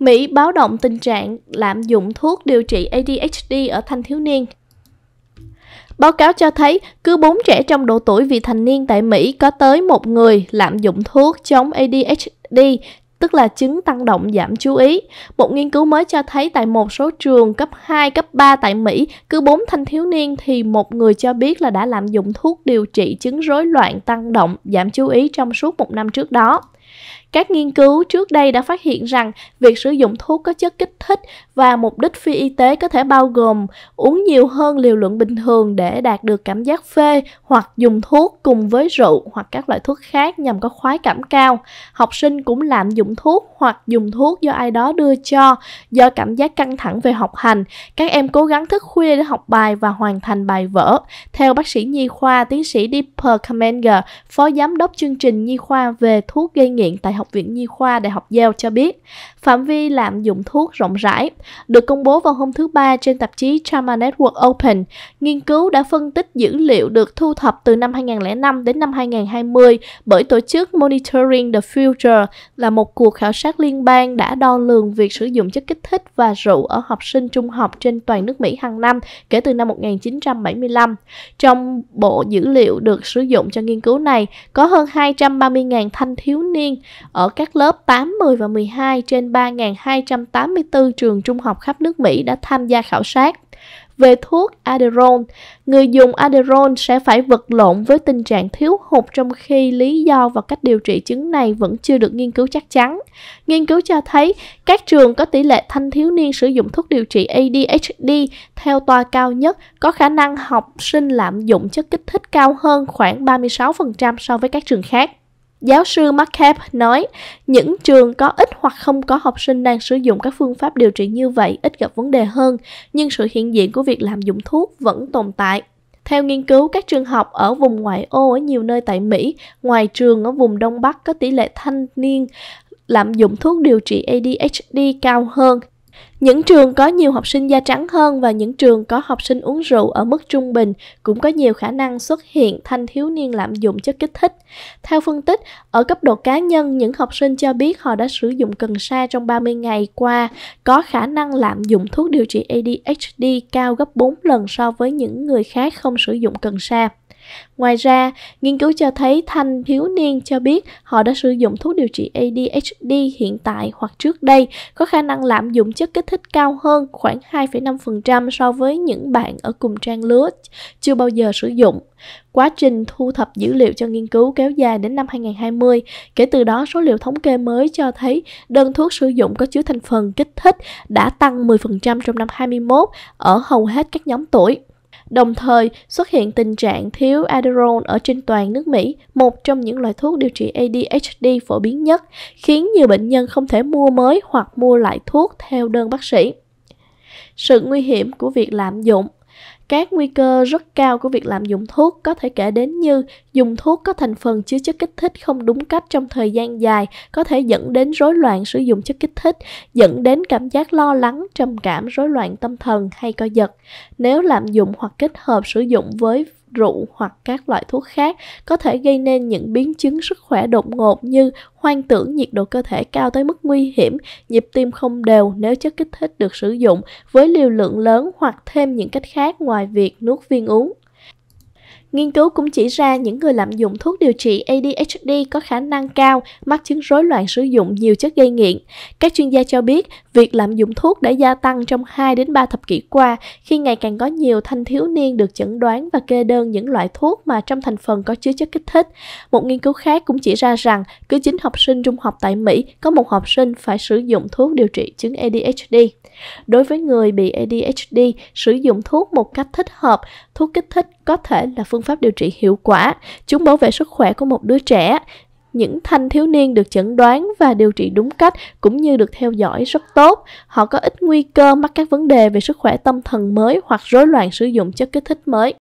Mỹ báo động tình trạng lạm dụng thuốc điều trị ADHD ở thanh thiếu niên. Báo cáo cho thấy, cứ 4 trẻ trong độ tuổi vị thành niên tại Mỹ có tới một người lạm dụng thuốc chống ADHD, tức là chứng tăng động giảm chú ý. Một nghiên cứu mới cho thấy tại một số trường cấp 2, cấp 3 tại Mỹ, cứ 4 thanh thiếu niên thì một người cho biết là đã lạm dụng thuốc điều trị chứng rối loạn tăng động giảm chú ý trong suốt một năm trước đó. Các nghiên cứu trước đây đã phát hiện rằng việc sử dụng thuốc có chất kích thích và mục đích phi y tế có thể bao gồm uống nhiều hơn liều lượng bình thường để đạt được cảm giác phê hoặc dùng thuốc cùng với rượu hoặc các loại thuốc khác nhằm có khoái cảm cao. Học sinh cũng lạm dụng thuốc hoặc dùng thuốc do ai đó đưa cho do cảm giác căng thẳng về học hành. Các em cố gắng thức khuya để học bài và hoàn thành bài vở. Theo bác sĩ nhi khoa tiến sĩ Deeper Kamenger, phó giám đốc chương trình nhi khoa về thuốc gây nghiện tại Học viện Nhi khoa Đại học Yale cho biết, phạm vi lạm dụng thuốc rộng rãi được công bố vào hôm thứ Ba trên tạp chí Trauma Network Open. Nghiên cứu đã phân tích dữ liệu được thu thập từ năm 2005 đến năm 2020 bởi tổ chức Monitoring the Future là một cuộc khảo sát liên bang đã đo lường việc sử dụng chất kích thích và rượu ở học sinh trung học trên toàn nước Mỹ hàng năm kể từ năm 1975. Trong bộ dữ liệu được sử dụng cho nghiên cứu này, có hơn 230.000 thanh thiếu niên niên ở các lớp 8, 10 và 12 trên 3.284 trường trung học khắp nước Mỹ đã tham gia khảo sát. Về thuốc Adderall, người dùng Adderall sẽ phải vật lộn với tình trạng thiếu hụt trong khi lý do và cách điều trị chứng này vẫn chưa được nghiên cứu chắc chắn. Nghiên cứu cho thấy các trường có tỷ lệ thanh thiếu niên sử dụng thuốc điều trị ADHD theo toa cao nhất có khả năng học sinh lạm dụng chất kích thích cao hơn khoảng 36% so với các trường khác. Giáo sư McCabe nói, những trường có ít hoặc không có học sinh đang sử dụng các phương pháp điều trị như vậy ít gặp vấn đề hơn, nhưng sự hiện diện của việc làm dụng thuốc vẫn tồn tại. Theo nghiên cứu, các trường học ở vùng ngoại ô ở nhiều nơi tại Mỹ, ngoài trường ở vùng Đông Bắc có tỷ lệ thanh niên lạm dụng thuốc điều trị ADHD cao hơn những trường có nhiều học sinh da trắng hơn và những trường có học sinh uống rượu ở mức trung bình cũng có nhiều khả năng xuất hiện thanh thiếu niên lạm dụng chất kích thích. Theo phân tích, ở cấp độ cá nhân, những học sinh cho biết họ đã sử dụng cần sa trong 30 ngày qua có khả năng lạm dụng thuốc điều trị ADHD cao gấp 4 lần so với những người khác không sử dụng cần sa. Ngoài ra, nghiên cứu cho thấy thanh thiếu niên cho biết họ đã sử dụng thuốc điều trị ADHD hiện tại hoặc trước đây có khả năng lạm dụng chất kích thích cao hơn khoảng 2,5% so với những bạn ở cùng trang lứa chưa bao giờ sử dụng. Quá trình thu thập dữ liệu cho nghiên cứu kéo dài đến năm 2020, kể từ đó số liệu thống kê mới cho thấy đơn thuốc sử dụng có chứa thành phần kích thích đã tăng 10% trong năm 21 ở hầu hết các nhóm tuổi. Đồng thời, xuất hiện tình trạng thiếu Adderall ở trên toàn nước Mỹ, một trong những loại thuốc điều trị ADHD phổ biến nhất, khiến nhiều bệnh nhân không thể mua mới hoặc mua lại thuốc theo đơn bác sĩ. Sự nguy hiểm của việc lạm dụng các nguy cơ rất cao của việc lạm dụng thuốc có thể kể đến như dùng thuốc có thành phần chứa chất kích thích không đúng cách trong thời gian dài có thể dẫn đến rối loạn sử dụng chất kích thích, dẫn đến cảm giác lo lắng, trầm cảm, rối loạn tâm thần hay co giật. Nếu lạm dụng hoặc kết hợp sử dụng với rượu hoặc các loại thuốc khác có thể gây nên những biến chứng sức khỏe đột ngột như hoang tưởng nhiệt độ cơ thể cao tới mức nguy hiểm, nhịp tim không đều nếu chất kích thích được sử dụng với liều lượng lớn hoặc thêm những cách khác ngoài việc nuốt viên uống. Nghiên cứu cũng chỉ ra những người lạm dụng thuốc điều trị ADHD có khả năng cao mắc chứng rối loạn sử dụng nhiều chất gây nghiện. Các chuyên gia cho biết, việc lạm dụng thuốc đã gia tăng trong 2 đến 3 thập kỷ qua khi ngày càng có nhiều thanh thiếu niên được chẩn đoán và kê đơn những loại thuốc mà trong thành phần có chứa chất kích thích. Một nghiên cứu khác cũng chỉ ra rằng cứ 9 học sinh trung học tại Mỹ có một học sinh phải sử dụng thuốc điều trị chứng ADHD. Đối với người bị ADHD, sử dụng thuốc một cách thích hợp, thuốc kích thích có thể là phương phương pháp điều trị hiệu quả, chúng bảo vệ sức khỏe của một đứa trẻ. Những thanh thiếu niên được chẩn đoán và điều trị đúng cách cũng như được theo dõi rất tốt, họ có ít nguy cơ mắc các vấn đề về sức khỏe tâm thần mới hoặc rối loạn sử dụng chất kích thích mới.